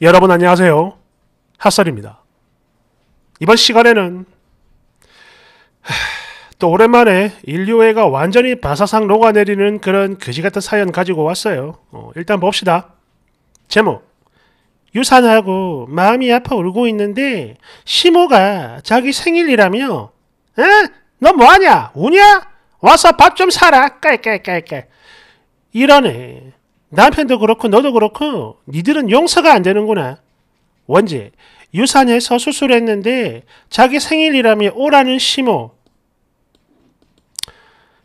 여러분 안녕하세요. 핫설입니다. 이번 시간에는 또 오랜만에 인류애가 완전히 바사상 녹아내리는 그런 거지같은 사연 가지고 왔어요. 어, 일단 봅시다. 제목 유산하고 마음이 아파 울고 있는데 시모가 자기 생일이라며 에? 너 뭐하냐? 우냐? 와서 밥 좀 사라. 깔깔깔깔 이러네. 남편도 그렇고 너도 그렇고 니들은 용서가 안 되는구나. 원제 유산에서 수술했는데 자기 생일이라며 오라는 심호.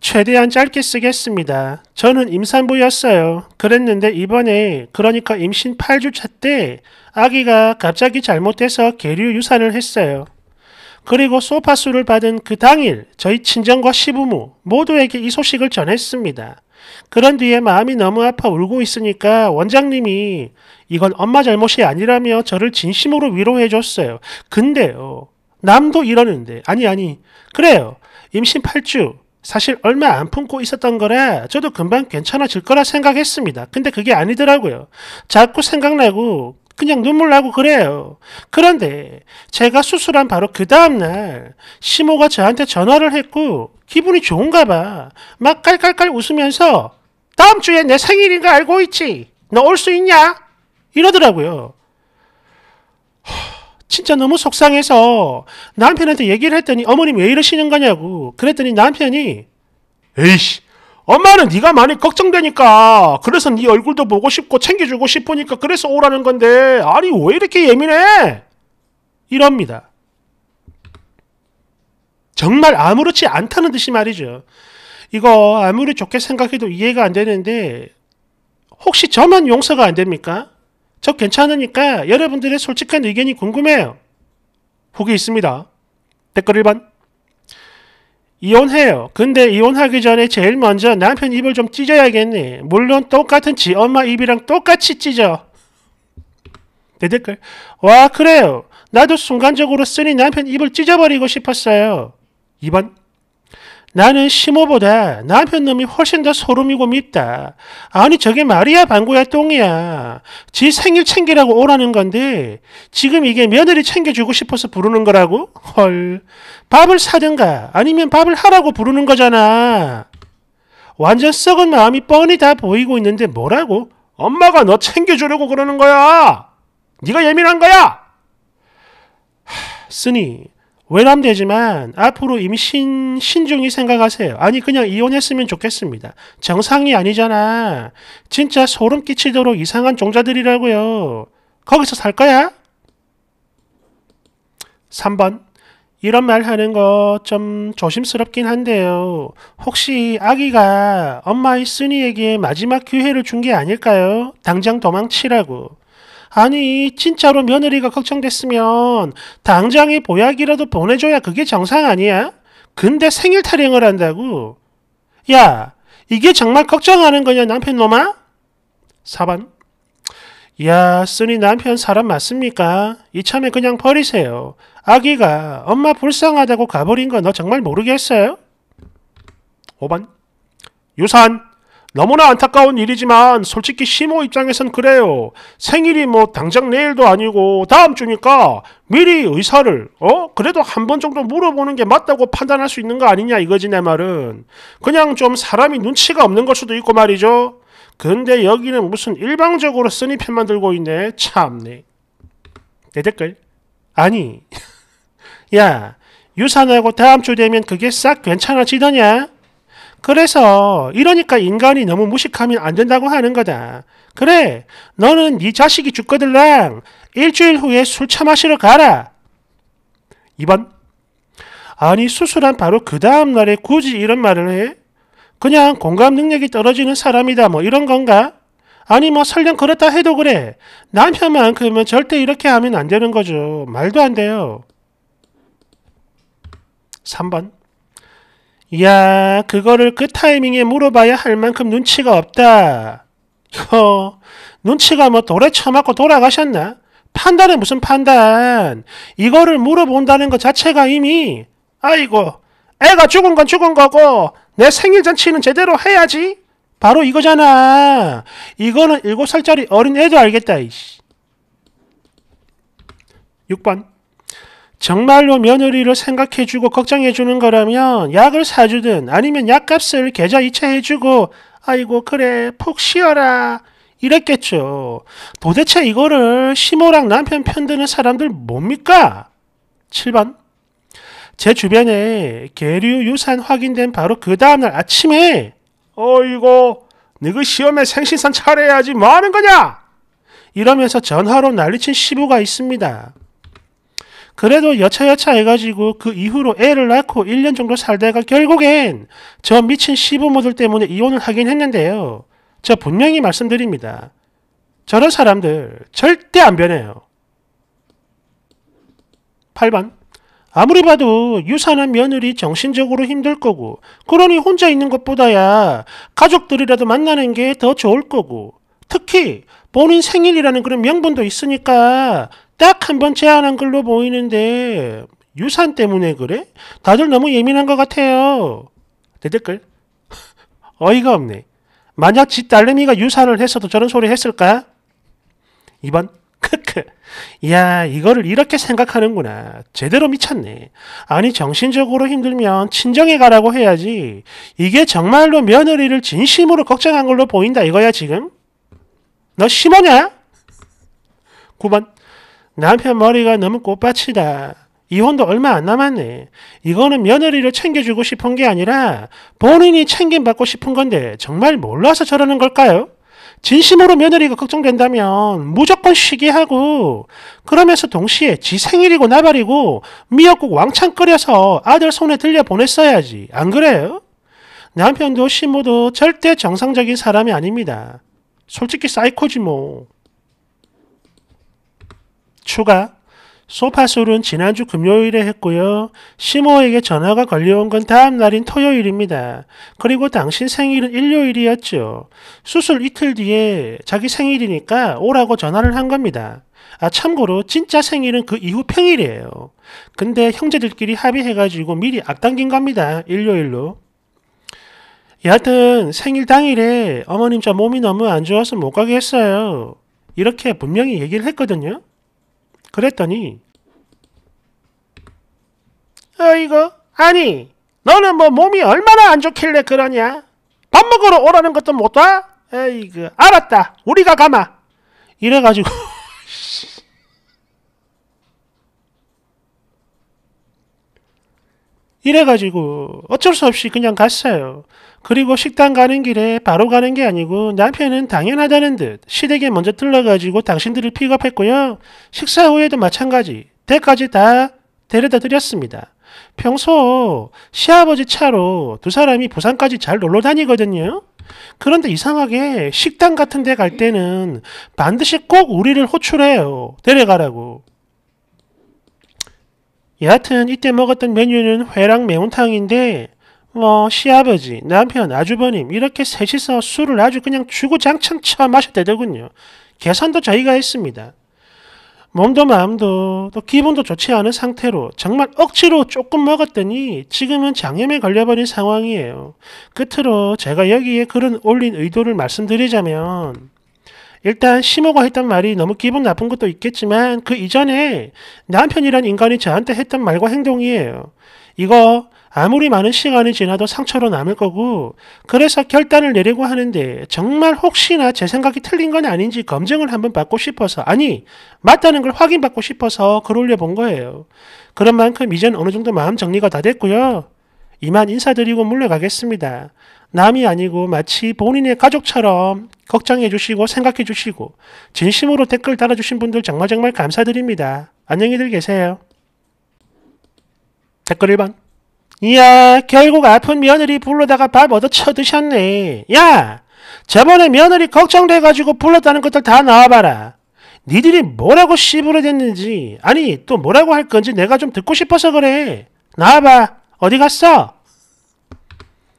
최대한 짧게 쓰겠습니다. 저는 임산부였어요. 그랬는데 이번에 그러니까 임신 8주차 때 아기가 갑자기 잘못돼서 계류 유산을 했어요. 그리고 소파수를 받은 그 당일 저희 친정과 시부모 모두에게 이 소식을 전했습니다. 그런 뒤에 마음이 너무 아파 울고 있으니까 원장님이 이건 엄마 잘못이 아니라며 저를 진심으로 위로해 줬어요. 근데요. 남도 이러는데. 아니, 아니. 그래요. 임신 8주. 사실 얼마 안 품고 있었던 거라 저도 금방 괜찮아질 거라 생각했습니다. 근데 그게 아니더라고요. 자꾸 생각나고 그냥 눈물 나고 그래요. 그런데 제가 수술한 바로 그 다음날 시모가 저한테 전화를 했고 기분이 좋은가 봐. 막 깔깔깔 웃으면서 다음 주에 내 생일인 거 알고 있지? 너 올 수 있냐? 이러더라고요. 진짜 너무 속상해서 남편한테 얘기를 했더니 어머님 왜 이러시는 거냐고 그랬더니 남편이 에이씨 엄마는 네가 많이 걱정되니까 그래서 네 얼굴도 보고 싶고 챙겨주고 싶으니까 그래서 오라는 건데 아니 왜 이렇게 예민해? 이럽니다. 정말 아무렇지 않다는 듯이 말이죠. 이거 아무리 좋게 생각해도 이해가 안 되는데 혹시 저만 용서가 안 됩니까? 저 괜찮으니까 여러분들의 솔직한 의견이 궁금해요. 후기 있습니다. 댓글 1번 이혼해요. 근데 이혼하기 전에 제일 먼저 남편 입을 좀 찢어야겠네. 물론 똑같은 지 엄마 입이랑 똑같이 찢어. 내 댓글. 와, 그래요. 나도 순간적으로 쓰니 남편 입을 찢어버리고 싶었어요. 2번. 나는 시모보다 남편놈이 훨씬 더 소름이고 밉다. 아니 저게 말이야 방구야 똥이야. 지 생일 챙기라고 오라는 건데 지금 이게 며느리 챙겨주고 싶어서 부르는 거라고? 헐. 밥을 사든가 아니면 밥을 하라고 부르는 거잖아. 완전 썩은 마음이 뻔히 다 보이고 있는데 뭐라고? 엄마가 너 챙겨주려고 그러는 거야. 네가 예민한 거야. 쓰니 외람되지만 앞으로 임신 신중히 생각하세요. 아니 그냥 이혼했으면 좋겠습니다. 정상이 아니잖아. 진짜 소름 끼치도록 이상한 종자들이라고요. 거기서 살 거야? 3번 이런 말 하는 거 좀 조심스럽긴 한데요. 혹시 아기가 엄마의 쓴이에게 마지막 기회를 준 게 아닐까요? 당장 도망치라고. 아니 진짜로 며느리가 걱정됐으면 당장에 보약이라도 보내줘야 그게 정상 아니야? 근데 생일 타령을 한다고? 야 이게 정말 걱정하는 거냐 남편 놈아? 4번 야 쓰니 남편 사람 맞습니까? 이참에 그냥 버리세요. 아기가 엄마 불쌍하다고 가버린 거 너 정말 모르겠어요? 5번 유산 너무나 안타까운 일이지만 솔직히 시모 입장에선 그래요. 생일이 뭐 당장 내일도 아니고 다음 주니까 미리 의사를 어 그래도 한 번 정도 물어보는 게 맞다고 판단할 수 있는 거 아니냐 이거지 내 말은. 그냥 좀 사람이 눈치가 없는 걸 수도 있고 말이죠. 근데 여기는 무슨 일방적으로 쓰니 편만 들고 있네. 참네. 내 댓글. 아니. 야 유산하고 다음 주 되면 그게 싹 괜찮아지더냐? 그래서 이러니까 인간이 너무 무식하면 안 된다고 하는 거다. 그래, 너는 네 자식이 죽거들랑 일주일 후에 술차 마시러 가라. 2번 아니 수술한 바로 그 다음 날에 굳이 이런 말을 해? 그냥 공감 능력이 떨어지는 사람이다 뭐 이런 건가? 아니 뭐 설령 그렇다 해도 그래. 남편만큼은 절대 이렇게 하면 안 되는 거죠. 말도 안 돼요. 3번 야, 그거를 그 타이밍에 물어봐야 할 만큼 눈치가 없다. 허, 어, 눈치가 뭐 돌에 처맞고 돌아가셨나? 판단에 무슨 판단. 이거를 물어본다는 것 자체가 이미, 아이고, 애가 죽은 건 죽은 거고, 내 생일 잔치는 제대로 해야지. 바로 이거잖아. 이거는 7살짜리 어린애도 알겠다, 이씨. 6번. 정말로 며느리를 생각해주고 걱정해주는 거라면 약을 사주든 아니면 약값을 계좌 이체해주고 아이고 그래 푹 쉬어라 이랬겠죠. 도대체 이거를 시모랑 남편 편드는 사람들 뭡니까? 7번 제 주변에 계류 유산 확인된 바로 그 다음날 아침에 어이고 너 그 시험에 생신선 차려야지 뭐하는 거냐? 이러면서 전화로 난리친 시부가 있습니다. 그래도 여차여차 해가지고 그 이후로 애를 낳고 1년 정도 살다가 결국엔 저 미친 시부모들 때문에 이혼을 하긴 했는데요. 저 분명히 말씀드립니다. 저런 사람들 절대 안 변해요. 8번 아무리 봐도 유산한 며느리 정신적으로 힘들 거고 그러니 혼자 있는 것보다야 가족들이라도 만나는 게 더 좋을 거고 특히 본인 생일이라는 그런 명분도 있으니까 딱한번 제안한 걸로 보이는데 유산 때문에 그래? 다들 너무 예민한 것 같아요. 내 댓글 어이가 없네. 만약 지 딸내미가 유산을 했어도 저런 소리 했을까? 2번 크크 이야 이거를 이렇게 생각하는구나 제대로 미쳤네 아니 정신적으로 힘들면 친정에 가라고 해야지 이게 정말로 며느리를 진심으로 걱정한 걸로 보인다 이거야 지금 너 심하냐? 9번 남편 머리가 너무 꽃밭이다. 이혼도 얼마 안 남았네. 이거는 며느리를 챙겨주고 싶은 게 아니라 본인이 챙김받고 싶은 건데 정말 몰라서 저러는 걸까요? 진심으로 며느리가 걱정된다면 무조건 쉬게 하고 그러면서 동시에 지 생일이고 나발이고 미역국 왕창 끓여서 아들 손에 들려 보냈어야지 안 그래요? 남편도 시모도 절대 정상적인 사람이 아닙니다. 솔직히 사이코지 뭐. 추가. 소파술은 지난주 금요일에 했고요. 시모에게 전화가 걸려온 건 다음 날인 토요일입니다. 그리고 당신 생일은 일요일이었죠. 수술 이틀 뒤에 자기 생일이니까 오라고 전화를 한 겁니다. 아, 참고로 진짜 생일은 그 이후 평일이에요. 근데 형제들끼리 합의해가지고 미리 앞당긴 겁니다. 일요일로. 여하튼 생일 당일에 어머님 저 몸이 너무 안 좋아서 못 가게 했어요. 이렇게 분명히 얘기를 했거든요. 그랬더니 아이거 아니 너는 뭐 몸이 얼마나 안 좋길래 그러냐? 밥 먹으러 오라는 것도 못 와? 에이그 알았다 우리가 가마 이래가지고 이래가지고 어쩔 수 없이 그냥 갔어요. 그리고 식당 가는 길에 바로 가는 게 아니고 남편은 당연하다는 듯 시댁에 먼저 들러가지고 당신들을 픽업했고요. 식사 후에도 마찬가지. 댁까지 다 데려다 드렸습니다. 평소 시아버지 차로 두 사람이 부산까지 잘 놀러 다니거든요. 그런데 이상하게 식당 같은 데 갈 때는 반드시 꼭 우리를 호출해요. 데려가라고. 여하튼 이때 먹었던 메뉴는 회랑 매운탕인데 뭐 시아버지, 남편, 아주버님 이렇게 셋이서 술을 아주 그냥 주구장창 쳐 마셨대더군요. 계산도 저희가 했습니다. 몸도 마음도 또 기분도 좋지 않은 상태로 정말 억지로 조금 먹었더니 지금은 장염에 걸려버린 상황이에요. 끝으로 제가 여기에 글은 올린 의도를 말씀드리자면 일단 시모가 했던 말이 너무 기분 나쁜 것도 있겠지만 그 이전에 남편이란 인간이 저한테 했던 말과 행동이에요. 이거 아무리 많은 시간이 지나도 상처로 남을 거고 그래서 결단을 내리고 하는데 정말 혹시나 제 생각이 틀린 건 아닌지 검증을 한번 받고 싶어서 아니 맞다는 걸 확인받고 싶어서 글 올려본 거예요. 그런 만큼 이젠 어느 정도 마음 정리가 다 됐고요. 이만 인사드리고 물러가겠습니다. 남이 아니고 마치 본인의 가족처럼 걱정해 주시고 생각해 주시고 진심으로 댓글 달아주신 분들 정말 정말 감사드립니다. 안녕히들 계세요. 댓글 1번 이야 결국 아픈 며느리 불러다가 밥 얻어 쳐드셨네. 야 저번에 며느리 걱정돼가지고 불렀다는 것들 다 나와봐라. 니들이 뭐라고 씨부러댔는지 아니 또 뭐라고 할 건지 내가 좀 듣고 싶어서 그래. 나와봐 어디 갔어?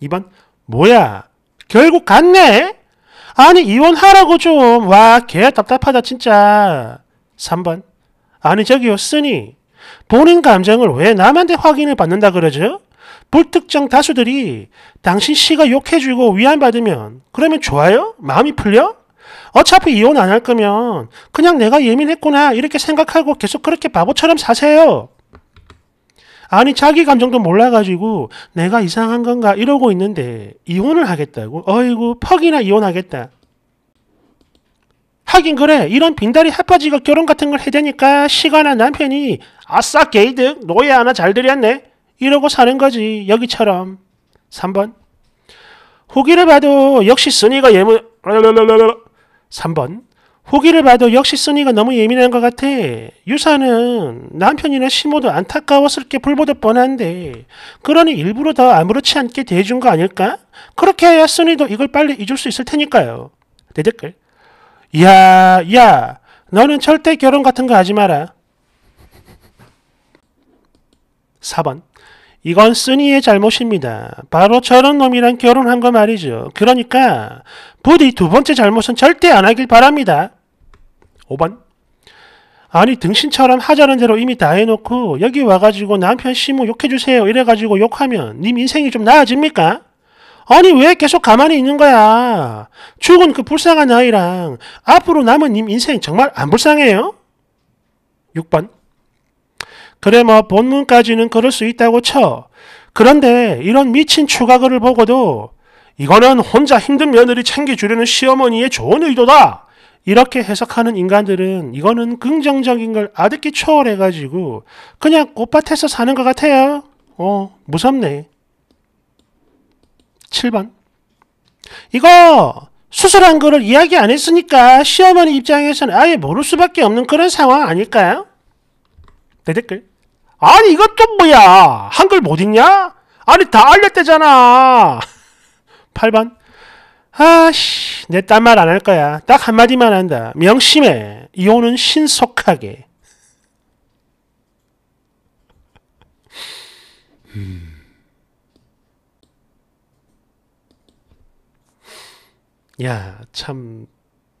2번 뭐야 결국 갔네? 아니 이혼하라고 좀. 와 개 답답하다 진짜. 3번. 아니 저기요 쓰니 본인 감정을 왜 남한테 확인을 받는다 그러죠? 불특정 다수들이 당신 씨가 욕해주고 위안받으면 그러면 좋아요? 마음이 풀려? 어차피 이혼 안 할 거면 그냥 내가 예민했구나 이렇게 생각하고 계속 그렇게 바보처럼 사세요. 아니 자기 감정도 몰라가지고 내가 이상한 건가 이러고 있는데 이혼을 하겠다고? 어이구 퍽이나 이혼하겠다. 하긴 그래 이런 빈다리 핫바지가 결혼 같은 걸 해대니까 시간한 남편이 아싸 게이득 노예 하나 잘 들였네 이러고 사는 거지 여기처럼 3번 후기를 봐도 역시 쓰니가 예문 3번 보기를 봐도 역시 쓰니가 너무 예민한 것 같아. 유사는 남편이나 시모도 안타까웠을 게 불보듯 뻔한데 그러니 일부러 더 아무렇지 않게 대해준 거 아닐까? 그렇게 해야 쓰니도 이걸 빨리 잊을 수 있을 테니까요. 내 댓글. 야, 야, 너는 절대 결혼 같은 거 하지 마라. 4번. 이건 쓰니의 잘못입니다. 바로 저런 놈이랑 결혼한 거 말이죠. 그러니까 부디 두 번째 잘못은 절대 안 하길 바랍니다. 5번. 아니 등신처럼 하자는 대로 이미 다 해놓고 여기 와가지고 남편 심무 욕해주세요 이래가지고 욕하면 님 인생이 좀 나아집니까? 아니 왜 계속 가만히 있는 거야? 죽은 그 불쌍한 아이랑 앞으로 남은 님 인생 정말 안 불쌍해요? 6번 그래 뭐 본문까지는 그럴 수 있다고 쳐. 그런데 이런 미친 추가글을 보고도 이거는 혼자 힘든 며느리 챙겨주려는 시어머니의 좋은 의도다. 이렇게 해석하는 인간들은 이거는 긍정적인 걸 아득히 초월해가지고 그냥 꽃밭에서 사는 것 같아요. 어, 무섭네. 7번. 이거 수술한 거를 이야기 안 했으니까 시어머니 입장에서는 아예 모를 수밖에 없는 그런 상황 아닐까요? 내 댓글. 아니 이것도 뭐야? 한글 못 읽냐? 아니 다 알렸대잖아. 8번. 아씨 내 딴 말 안 할 거야. 딱 한마디만 한다. 명심해. 이혼은 신속하게. 음. 야, 참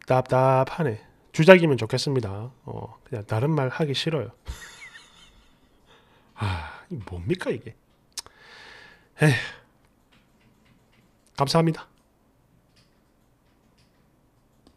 답답하네. 주작이면 좋겠습니다. 어, 그냥 다른 말 하기 싫어요. 아, 뭡니까 이게? 에휴, 감사합니다.